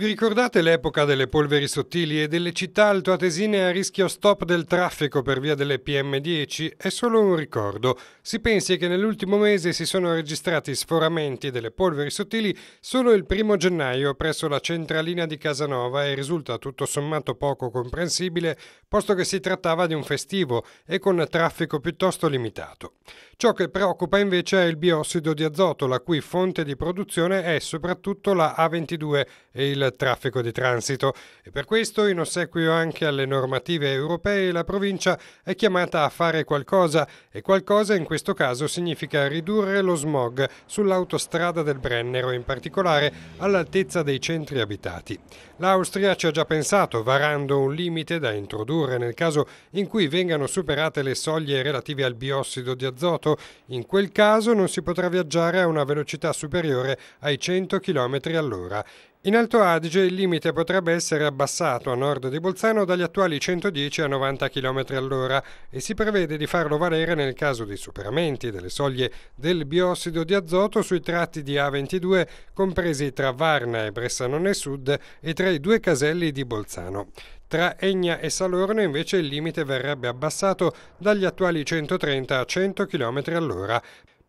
Vi ricordate l'epoca delle polveri sottili e delle città altoatesine a rischio stop del traffico per via delle PM10? È solo un ricordo. Si pensi che nell'ultimo mese si sono registrati sforamenti delle polveri sottili solo il primo gennaio presso la centralina di Casanova e risulta tutto sommato poco comprensibile posto che si trattava di un festivo e con traffico piuttosto limitato. Ciò che preoccupa invece è il biossido di azoto, la cui fonte di produzione è soprattutto la A22 e il traffico di transito e per questo, in ossequio anche alle normative europee, la provincia è chiamata a fare qualcosa e qualcosa in questo caso significa ridurre lo smog sull'autostrada del Brennero, in particolare all'altezza dei centri abitati. L'Austria ci ha già pensato, varando un limite da introdurre nel caso in cui vengano superate le soglie relative al biossido di azoto. In quel caso non si potrà viaggiare a una velocità superiore ai 100 km all'ora. In Alto Adige il limite potrebbe essere abbassato a nord di Bolzano dagli attuali 110 a 90 km all'ora e si prevede di farlo valere nel caso di superamenti delle soglie del biossido di azoto sui tratti di A22 compresi tra Varna e Bressanone Sud e tra i due caselli di Bolzano. Tra Egna e Salorno invece il limite verrebbe abbassato dagli attuali 130 a 100 km all'ora.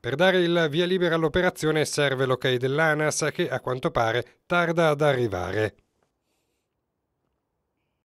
Per dare il via libera all'operazione serve l'ok dell'ANAS che a quanto pare tarda ad arrivare.